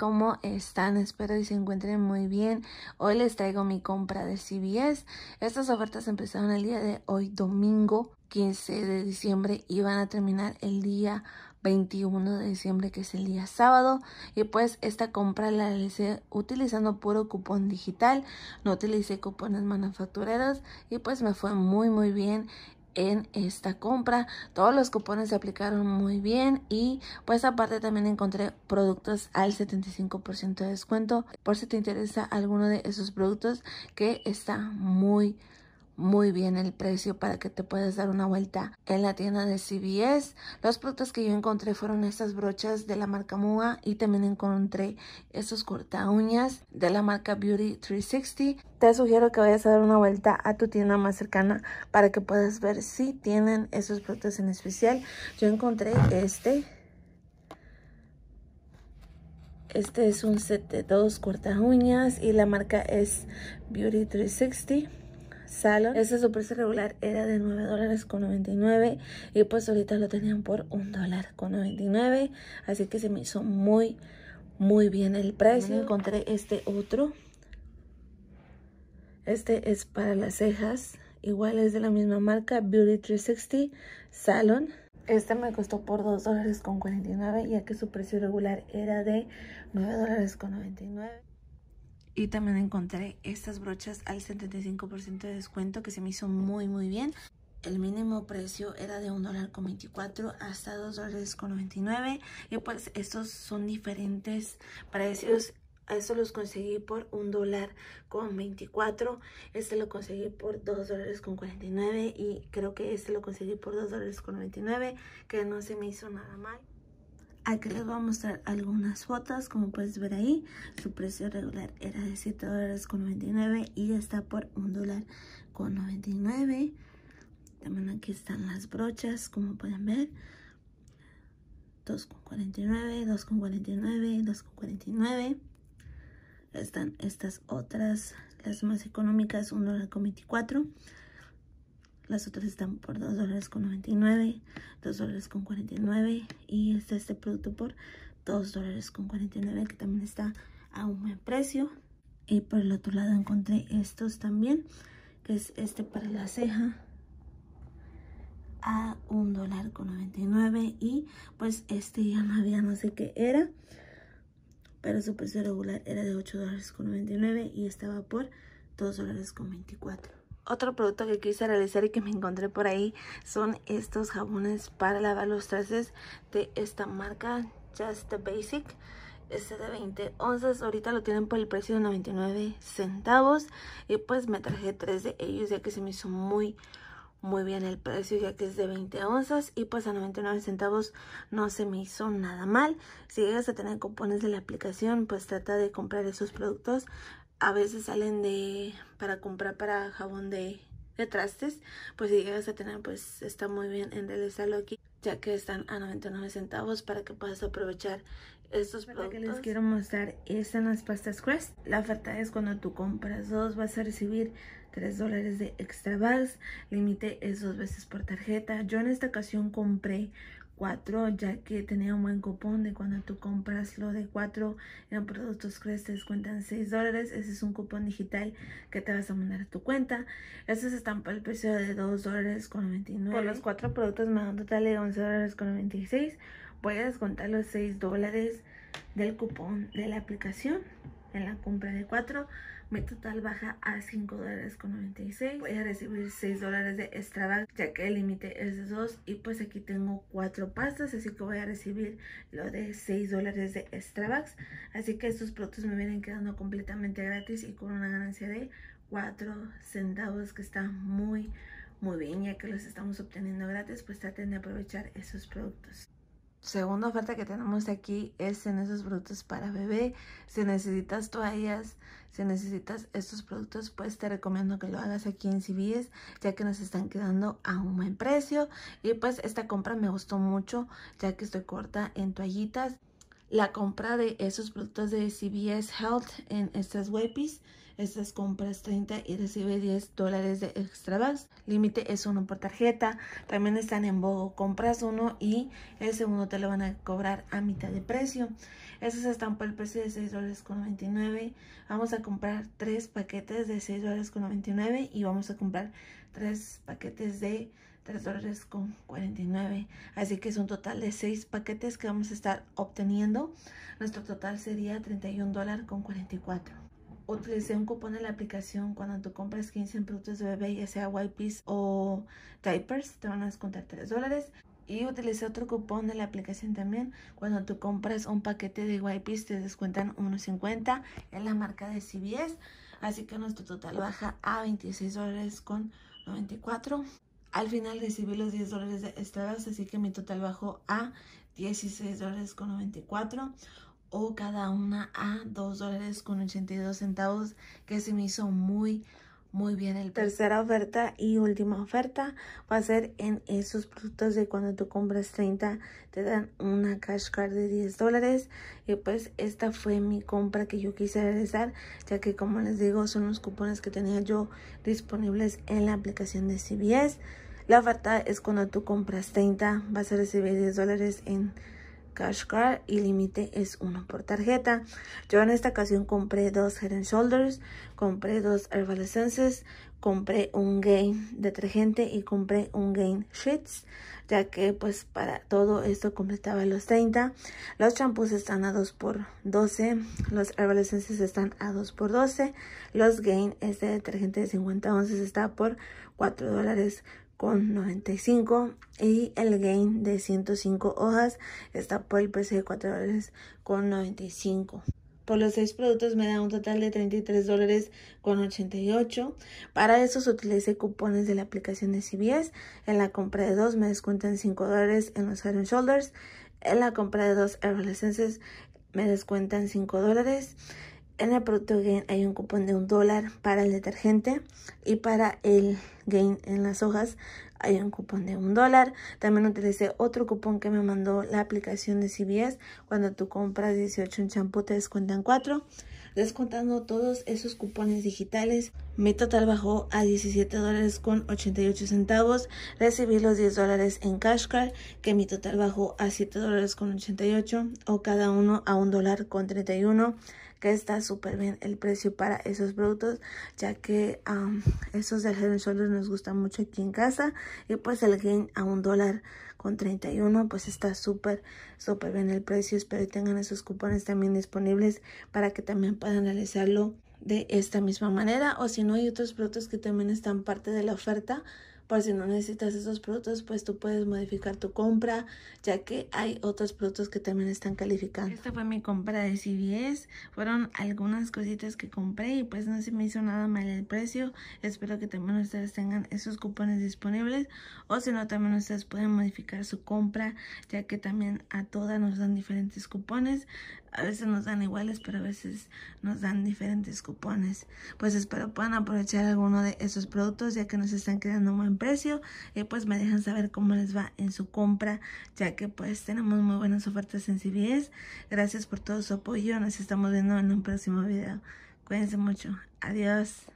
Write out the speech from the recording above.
¿cómo están? Espero que se encuentren muy bien. Hoy les traigo mi compra de CBS. Estas ofertas empezaron el día de hoy, domingo 15 de diciembre, y van a terminar el día 21 de diciembre, que es el día sábado. Y pues esta compra la hice utilizando puro cupón digital. No utilicé cupones manufactureros y pues me fue muy, muy bien en esta compra. Todos los cupones se aplicaron muy bien y pues aparte también encontré productos al 75% de descuento por si te interesa alguno de esos productos que está muy muy bien el precio para que te puedas dar una vuelta en la tienda de CVS. Los productos que yo encontré fueron estas brochas de la marca Mua y también encontré esos corta uñas de la marca Beauty 360. Te sugiero que vayas a dar una vuelta a tu tienda más cercana para que puedas ver si tienen esos productos en especial. Yo encontré este. Este es un set de dos corta uñas y la marca es Beauty 360. Salon. Ese su precio regular era de 9 dólares con 99 y pues ahorita lo tenían por $1.99, dólar con 99. Así que se me hizo muy, muy bien el precio. encontré este otro. Este es para las cejas. Igual es de la misma marca, Beauty 360 Salon. Este me costó por $2.49 dólares con 49, ya que su precio regular era de 9 dólares con 99. Y también encontré estas brochas al 75% de descuento que se me hizo muy muy bien. El mínimo precio era de $1.24 hasta $2.99 Y pues estos son diferentes precios. Estos los conseguí por $1.24, Este lo conseguí por $2.49 Y creo que este lo conseguí por $2.99 dólares Que no se me hizo nada mal. Aquí les voy a mostrar algunas fotos, como puedes ver ahí, su precio regular era de $7.99 dólares y ya está por $1.99. dólar con También aquí están las brochas, como pueden ver, 2,49, 2,49, 2,49. Están estas otras, las más económicas, $1.24. dólar las otras están por $2.99, dólares con 99, dólares con 49 y está este producto por $2.49 que también está a un buen precio. Y por el otro lado encontré estos también, que es este para la ceja a $1.99 y pues este ya no había no sé qué era pero su precio regular era de $8.99 dólares con y estaba por $2.24. Otro producto que quise realizar y que me encontré por ahí son estos jabones para lavar los trastes de esta marca Just Basic. Este de 20 onzas, ahorita lo tienen por el precio de 99 centavos y pues me traje tres de ellos ya que se me hizo muy muy bien el precio ya que es de 20 onzas y pues a 99 centavos no se me hizo nada mal si llegas a tener componentes de la aplicación pues trata de comprar esos productos a veces salen de para comprar para jabón de, de trastes, pues si llegas a tener, pues está muy bien en realizarlo aquí, ya que están a 99 centavos para que puedas aprovechar estos la productos. que les quiero mostrar están las pastas Crest. La oferta es cuando tú compras dos vas a recibir 3 dólares de extra bags. Límite es dos veces por tarjeta. Yo en esta ocasión compré 4, ya que tenía un buen cupón de cuando tú compras lo de 4 en productos crees cuentan 6 dólares. Ese es un cupón digital que te vas a mandar a tu cuenta. Estos están por el precio de 2 dólares con 99. Por los 4 productos me da un total de 11 dólares con 96. Voy a descontar los 6 dólares del cupón de la aplicación en la compra de 4 mi total baja a $5.96, dólares con Voy a recibir 6 de extra ya que el límite es de 2 y pues aquí tengo 4 pastas, así que voy a recibir lo de 6 de extra Así que estos productos me vienen quedando completamente gratis y con una ganancia de 4 centavos que está muy muy bien ya que los estamos obteniendo gratis pues traten de aprovechar esos productos segunda oferta que tenemos aquí es en esos productos para bebé. Si necesitas toallas, si necesitas estos productos, pues te recomiendo que lo hagas aquí en CVS, ya que nos están quedando a un buen precio. Y pues esta compra me gustó mucho, ya que estoy corta en toallitas. La compra de esos productos de CVS Health en estas webis estas compras 30 y recibe 10 dólares de extra base. Límite es uno por tarjeta. También están en Bogo. Compras uno y el segundo te lo van a cobrar a mitad de precio. Esas están por el precio de 6 dólares con 99. Vamos a comprar 3 paquetes de 6 dólares con 99 y vamos a comprar 3 paquetes de 3 dólares con 49. Así que es un total de 6 paquetes que vamos a estar obteniendo. Nuestro total sería 31 dólares con 44 utilicé un cupón en la aplicación cuando tú compras 15 productos de bebé, ya sea wipes o diapers, te van a descontar 3 dólares. Y utilicé otro cupón de la aplicación también. Cuando tú compras un paquete de wipes, te descuentan 1.50 en la marca de CVS. Así que nuestro total baja a 26 dólares con 94. Al final recibí los 10 dólares de estados, así que mi total bajó a 16 dólares con 94 o cada una a $2.82. dólares con centavos que se me hizo muy muy bien el tercera oferta y última oferta va a ser en esos productos de cuando tú compras 30 te dan una cash card de 10 dólares y pues esta fue mi compra que yo quise realizar ya que como les digo son los cupones que tenía yo disponibles en la aplicación de CBS la oferta es cuando tú compras 30 vas a recibir 10 dólares en Cash Card y límite es uno por tarjeta. Yo en esta ocasión compré dos Head and Shoulders, compré dos Herbal compré un Gain detergente y compré un Gain Sheets, ya que pues para todo esto completaba los 30. Los champús están a 2 por 12, los Herbal están a 2 por 12, los Gain, este detergente de 50 once está por 4 dólares con 95 y el gain de 105 hojas está por el precio de 4 dólares con 95. Por los seis productos me da un total de 33 dólares con 88. Para eso utilicé cupones de la aplicación de CBS. En la compra de 2 me descuentan 5 dólares en los Iron Shoulders. En la compra de 2 adolescentes me descuentan 5 dólares. En el producto Gain hay un cupón de un dólar para el detergente y para el Gain en las hojas hay un cupón de un dólar. También utilicé otro cupón que me mandó la aplicación de CBS. Cuando tú compras 18 en champú te descuentan 4. Descontando todos esos cupones digitales, mi total bajó a 17 dólares con 88 centavos. Recibí los 10 dólares en Cashcard, que mi total bajó a 7 dólares con 88 o cada uno a 1 dólar con 31 que está súper bien el precio para esos productos, ya que esos de Head Shoulders nos gustan mucho aquí en casa. Y pues el gain a un dólar con 31, pues está súper, súper bien el precio. Espero que tengan esos cupones también disponibles para que también puedan realizarlo de esta misma manera. O si no, hay otros productos que también están parte de la oferta por si no necesitas esos productos, pues tú puedes modificar tu compra, ya que hay otros productos que también están calificando. Esta fue mi compra de CVS. Fueron algunas cositas que compré y pues no se me hizo nada mal el precio. Espero que también ustedes tengan esos cupones disponibles. O si no, también ustedes pueden modificar su compra, ya que también a todas nos dan diferentes cupones. A veces nos dan iguales, pero a veces nos dan diferentes cupones. Pues espero puedan aprovechar alguno de esos productos ya que nos están quedando un buen precio. Y pues me dejan saber cómo les va en su compra, ya que pues tenemos muy buenas ofertas en CBS. Gracias por todo su apoyo. Nos estamos viendo en un próximo video. Cuídense mucho. Adiós.